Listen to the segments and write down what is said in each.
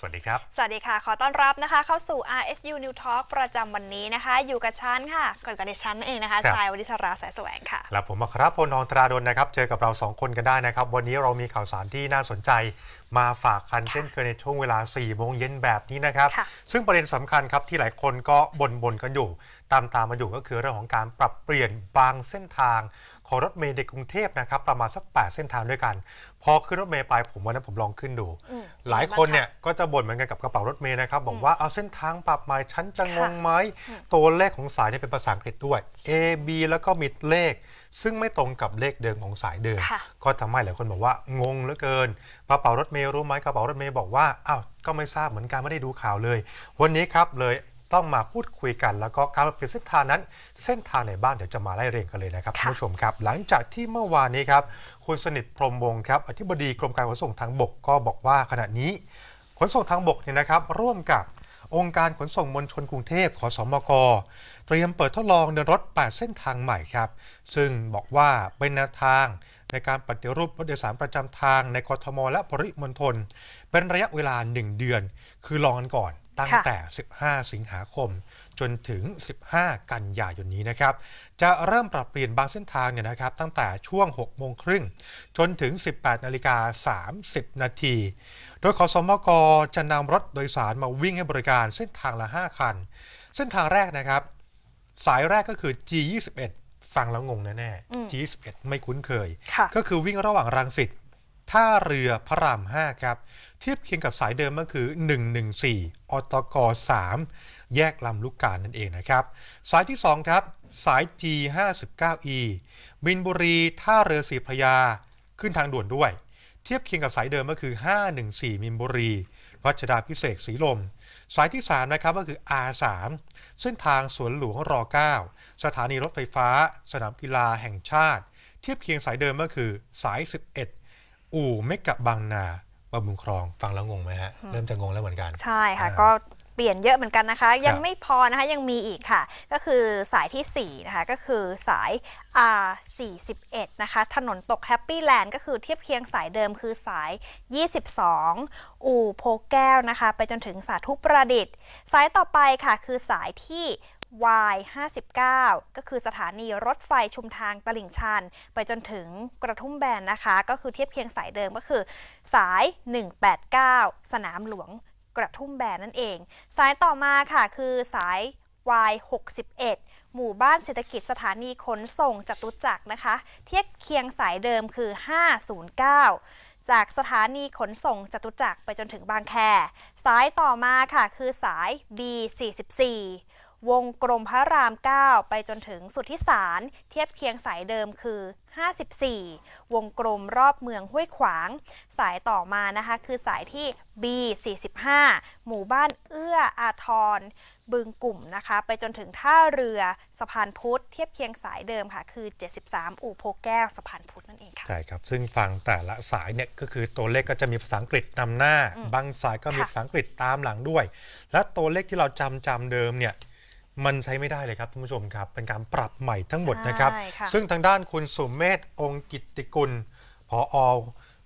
สวัสดีครับ สวัสดีค่ะ ขอต้อนรับนะคะ เข้าสู่ RSU New Talk ประจำวันนี้นะคะ อยู่กับชั้นค่ะ ก่อนกับในชั้นเองนะคะ ชายวัิศราสายแสวงค่ะ และผมมาครับพลนองตราดนนะครับ เจอกับเรา 2 คนกันได้นะครับ วันนี้เรามีข่าวสารที่น่าสนใจ มาฝากคันเช่นเคยในช่วงเวลา 4 โมงเย็นแบบนี้นะครับ ซึ่งประเด็นสำคัญครับที่หลายคนก็บ่นๆกันอยู่ตามตามมาอยู่ก็คือเรื่องของการปรับเปลี่ยนบางเส้นทาง ของรถเมล์ในกรุงเทพนะครับประมาณสัก 8 เส้นทางด้วยกัน พอขึ้นรถเมล์ไปผมวันนั้นผมลองขึ้นดู หลายคนเนี่ยก็จะบ่นเหมือนกันกับกระเป๋ารถเมล์นะครับ บอกว่าเอาเส้นทางปรับใหม่ฉันจะงงไหมตัวเลขของสายเนี่ยเป็นภาษาอังกฤษด้วย A B แล้วก็มีเลขซึ่งไม่ตรงกับเลขเดิมของสายเดิมก็ทำให้หลายคนบอกว่างงเหลือเกินกระเป๋ารถเมล์รู้ไหมกระเป๋ารถเมล์บอกว่าอ้าวก็ไม่ทราบเหมือนกันไม่ได้ดูข่าวเลย วันนี้ครับเลยต้องมาพูดคุยกัน แล้วก็การเปลี่ยนเส้นทางนั้น เส้นทางไหนบ้างเดี๋ยวจะมาไล่เรียงกันเลยนะครับ่านผู้ชมครับ หลังจากที่เมื่อวานนี้ครับคุณสนิทพรมวงครับอธิบดีกรมการขนส่งทางบกก็บอกว่าขณะนี้ ขนส่งทางบกเนี่ยนะครับ ร่วมกับองค์การขนส่งมวลชนกรุงเทพขอสมกเตรียมเปิดทดลองเดินรถ 8 เส้นทางใหม่ครับ ซึ่งบอกว่าเป็นแนวทางในการปฏิรูปรถโดยสารประจำทางในกทมและปริมณฑลเป็นระยะเวลา 1 เดือน คือลองกันก่อน ตั้งแต่ 15 สิงหาคม จนถึง 15 กันยายนนี้นะครับ จะเริ่มปรับเปลี่ยนบางเส้นทางเนี่ยนะครับ ตั้งแต่ช่วง 6 โมงครึ่ง จนถึง 18 นาฬิกา 30 นาที โดยขอสมกจะนำรถโดยสารมาวิ่งให้บริการเส้นทางละ 5 คัน เส้นทางแรกนะครับ สายแรกก็คือ G21 ฟังแล้วงงแน่แน่ G21 ไม่คุ้นเคย ก็คือวิ่งระหว่างรังสิตท่าเรือพระราม5ครับ เทียบเคียงกับสายเดิมก็คือ 114อตก 3 แยกลำลูกกานั่นเองนะครับ สายที่ 2 ครับ สาย G59E บินบุรี ท่าเรือศรีพระยาขึ้นทางด่วนด้วย เทียบเคียงกับสายเดิมก็คือ 514มินบุรีรัชดาพิเศษสีลม สายที่ 3 นะครับก็คือ R3 เส้นทางสวนหลวงร9สถานีรถไฟฟ้า สนามกีฬาแห่งชาติ เทียบเคียงสายเดิมก็คือสาย 11 อู่เมกะบางนาบำรุงครองฟังแล้วงงไหมฮะ เริ่มจะงงแล้วเหมือนกัน ใช่ค่ะก็เปลี่ยนเยอะเหมือนกันนะคะยังไม่พอนะคะยังมีอีกค่ะก็คือสายที่4นะคะก็คือสาย R41 นะคะถนนตกแฮปปี้แลนด์ก็คือเทียบเคียงสายเดิมคือสาย 22อู่โพแก้วนะคะไปจนถึงสาธุประดิษฐ์สายต่อไปค่ะคือสายที่ Y59 ก็คือสถานีรถไฟชุมทางตลิ่งชัน ไปจนถึงกระทุ่มแบนนะคะก็คือเทียบเคียงสายเดิมก็คือสาย 189 สนามหลวงกระทุ่มแบนนั่นเองสายต่อมาค่ะคือสาย Y61 หมู่บ้านเศรษฐกิจสถานีขนส่งจตุจักรนะคะ เทียบเคียงสายเดิมคือ 509 จากสถานีขนส่งจตุจักรไปจนถึงบางแคสายต่อมาค่ะคือสาย B44 วงกลมพระราม 9 ไปจนถึงสุทธิสารเทียบเคียงสายเดิมคือ 54 วงกลมรอบเมืองห้วยขวางสายต่อมานะคะคือสายที่ B45 หมู่บ้านเอื้ออาทรบึงกลุ่มนะคะ ไปจนถึงท่าเรือสะพานพุทธเทียบเคียงสายเดิมค่ะคือ 73 อู่โพแก้วสะพานพุทธนั่นเองค่ะใช่ครับ ซึ่งฟังแต่ละสายเนี่ยก็คือตัวเลขก็จะมีภาษาอังกฤษนำหน้า บางสายก็มีภาษาอังกฤษตามหลังด้วย และตัวเลขที่เราจำจำเดิมเนี่ยมันใช้ไม่ได้เลยครับท่านผู้ชมครับ เป็นการปรับใหม่ทั้งหมดนะครับ ซึ่งทางด้านคุณสุมเมธองค์กิตติกุลผอ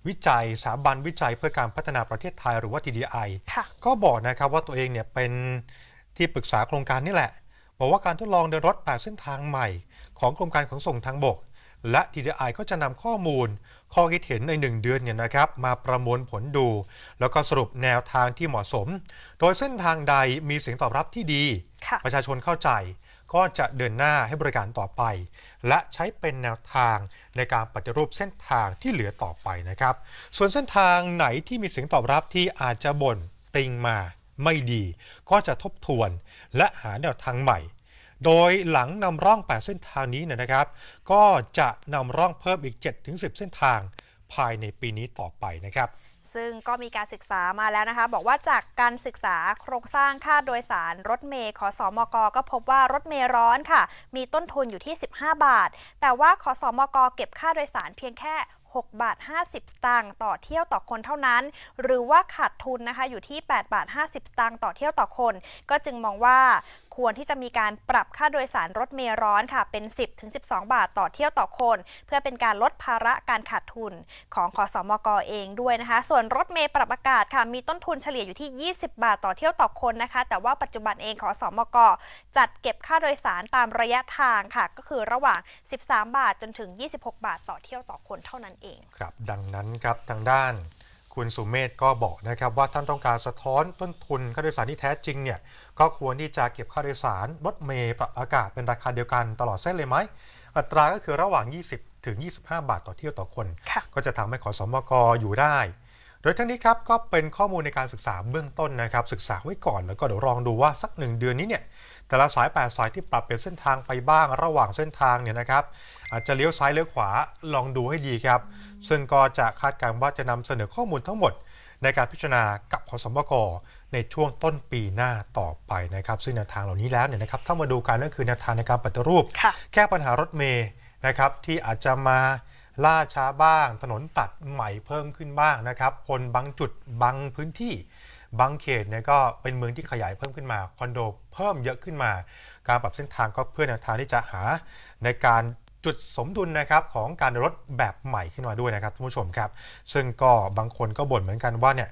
วิจัยสถาบันวิจัยเพื่อการพัฒนาประเทศไทยหรือว่า TDI ก็บอกนะครับว่าตัวเองเนี่ยเป็นที่ปรึกษาโครงการนี่แหละ บอกว่าการทดลองเดินรถ8เส้นทางใหม่ ของกรมการขนส่งทางบกและ TDI ก็จะนำข้อมูล ข้อคิดเห็นใน1เดือนเนี่ยนะครับ มาประมวลผลดูแล้วก็สรุปแนวทางที่เหมาะสม โดยเส้นทางใดมีเสียงตอบรับที่ดี ประชาชนเข้าใจก็จะเดินหน้าให้บริการต่อไป และใช้เป็นแนวทางในการปฏิรูปเส้นทางที่เหลือต่อไปนะครับ ส่วนเส้นทางไหนที่มีเสียงตอบรับที่อาจจะบ่นติงมาไม่ดี ก็จะทบทวนและหาแนวทางใหม่โดยหลังนำร่อง 8 เส้นทางนี้นะครับ ก็จะนำร่องเพิ่มอีก 7-10 เส้นทางภายในปีนี้ต่อไปนะครับ ซึ่งก็มีการศึกษามาแล้วนะคะ บอกว่าจากการศึกษาโครงสร้างค่าโดยสารรถเมย์ขอสอมก ก็พบว่ารถเมย์ร้อนค่ะ มีต้นทุนอยู่ที่ 15 บาท แต่ว่าขอสอมก เก็บค่าโดยสารเพียงแค่ 6 บาท 50 สตางค์ต่อเที่ยวต่อคนเท่านั้น หรือว่าขาดทุนนะคะ อยู่ที่ 8 บาท 50 สตางค์ต่อเที่ยวต่อคน ก็จึงมองว่าควรที่จะมีการปรับค่าโดยสารรถเมล์ร้อนค่ะเป็น 10-12 บาทต่อเที่ยวต่อคน เพื่อเป็นการลดภาระการขาดทุนของขอสอมกอเองด้วยนะคะ ส่วนรถเมล์ปรับอากาศค่ะมีต้นทุนเฉลี่ยอยู่ที่ 20 บาทต่อเที่ยวต่อคนนะคะ แต่ว่าปัจจุบันเองขอสอมกอจัดเก็บค่าโดยสารตามระยะทางค่ะ ก็คือระหว่าง 13 บาทจนถึง 26 บาทต่อเที่ยวต่อคนเท่านั้นเองครับดังนั้นครับทางด้านคุณสุเมธก็บอกนะครับว่าท่านต้องการสะท้อนต้นทุนค่าโดยสารที่แท้จริงเนี่ยก็ควรที่จะเก็บค่าโดยสารรถเมล์ปรับอากาศเป็นราคาเดียวกันตลอดเส้นเลยไหม อัตราก็คือระหว่าง 20 ถึง 25 บาทต่อเที่ยวต่อคน ก็จะทำให้ขอสมกอยู่ได้โดยทั้งนี้ครับก็เป็นข้อมูลในการศึกษาเบื้องต้นนะครับ ศึกษาไว้ก่อนแล้วก็เดี๋ยวลองดูว่าสัก1เดือนนี้เนี่ยแต่ละสาย 8 สายที่ปรับเปลี่ยนเส้นทางไปบ้างระหว่างเส้นทางเนี่ยนะครับอาจจะเลี้ยวซ้ายเลี้ยวขวาลองดูให้ดีครับ ซึ่งก็จะคาดการณ์ว่าจะนำเสนอข้อมูลทั้งหมดในการพิจารณากับคอสมกในช่วงต้นปีหน้าต่อไปนะครับซึ่งแนวทางเหล่านี้แล้วเนี่ยนะครับถ้ามาดูกันก็คือแนวทางในการปฏิรูปแก้ปัญหารถเมย์นะครับ ที่อาจจะมาล่าช้าบ้าง ถนนตัดใหม่เพิ่มขึ้นบ้างนะครับ คนบางจุดบางพื้นที่ บางเขตเนี่ยก็เป็นเมืองที่ขยายเพิ่มขึ้นมา คอนโด เพิ่มเยอะขึ้นมา การปรับเส้นทางก็เพื่อแนวทางที่จะหาในการจุดสมดุลนะครับของการรถแบบใหม่ขึ้นมาด้วยนะครับท่านผู้ชมครับ ซึ่งก็บางคนก็บ่นเหมือนกันว่าเนี่ย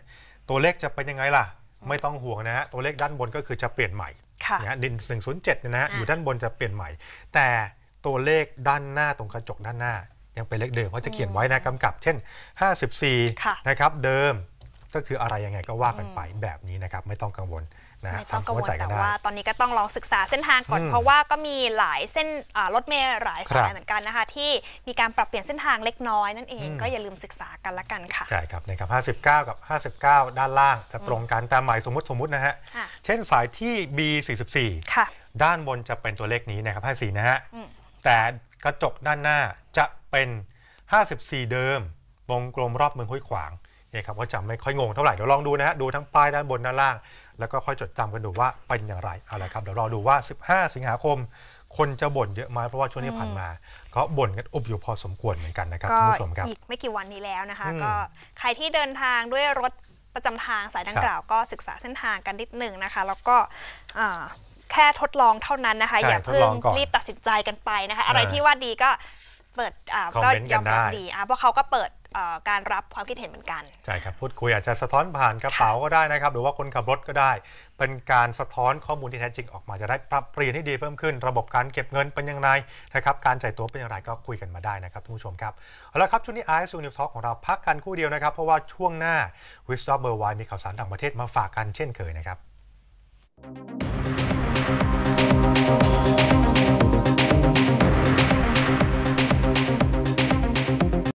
ตัวเลขจะเป็นยังไงล่ะ ไม่ต้องห่วงนะฮะตัวเลขด้านบนก็คือจะเปลี่ยนใหม่นะดินหนึ่งศูนย์เจ็ดนะฮะ อยู่ด้านบนจะเปลี่ยนใหม่ แต่ตัวเลขด้านหน้าตรงกระจกด้านหน้ายังเป็นเลขเดิมเพราะจะเขียนไว้นะกำกับ เช่น 54 นะครับเดิม ก็คืออะไรยังไงก็ว่ากันไปแบบนี้นะครับไม่ต้องกังวลนะไม่ต้องกังวลแต่ว่าตอนนี้ก็ต้องลองศึกษาเส้นทางก่อน เพราะว่าก็มีหลายเส้นรถเมล์หลายสายเหมือนกันนะคะที่มีการปรับเปลี่ยนเส้นทางเล็กน้อย นั่นเองก็อย่าลืมศึกษากันละกันค่ะใช่ครับนะครับ59กับ 59ด้านล่างจะตรงกันตามหมายสมมติสมมตินะฮะเช่นสายที่ B44 ด้านบนจะเป็นตัวเลขนี้นะครับ54 นะฮะแต่กระจกด้านหน้าจะเป็น 54 เดิมวงกลมรอบเมืองห้วยขวาง เนี่ยครับก็จะไม่ค่อยงงเท่าไหร่เดี๋ยวลองดูนะฮะดูทั้งป้ายด้านบนด้านล่าง แล้วก็ค่อยจดจำกันดูว่าเป็นอย่างไรเอาละครับเดี๋ยวรอดูว่า 15 สิงหาคม คนจะบ่นเยอะไหมเพราะว่าช่วงนี้ผ่านมา ก็บ่นกันอุบอยู่พอสมควรเหมือนกันนะครับท่านผู้ชมครับอีกไม่กี่วันนี้แล้วนะคะ ก็ใครที่เดินทางด้วยรถประจำทางสายดังกล่าว ก็ศึกษาเส้นทางกันนิดหนึ่งนะคะ แล้วก็แค่ทดลองเท่านั้นนะคะอย่าเพิ่งรีบตัดสินใจกันไปนะคะอะไรที่ว่าดีก็เปิดก็ยอมรับดีเพราะเขาก็เปิดการรับความคิดเห็นเหมือนกันใช่ครับพูดคุย อาจจะสะท้อนผ่านกระเป๋าก็ได้นะครับ หรือว่าคนขับรถก็ได้ เป็นการสะท้อนข้อมูลที่แท้จริงออกมาจะได้ปรับเปลี่ยนให้ดีเพิ่มขึ้น ระบบการเก็บเงินเป็นยังไงนะครับการจ่ายตัวเป็นอย่างไรก็คุยกันมาได้นะครับท่านผู้ชมครับเอาละครับช่วงนี้ไอซ์ซูนิวทอลของเราพักกันคู่เดียวนะครับเพราะว่าช่วงหน้าวิสต์ออฟเบอร์ไวมีข่าวสารต่างประเทศมาฝากกันเช่นเคยนะครับ Música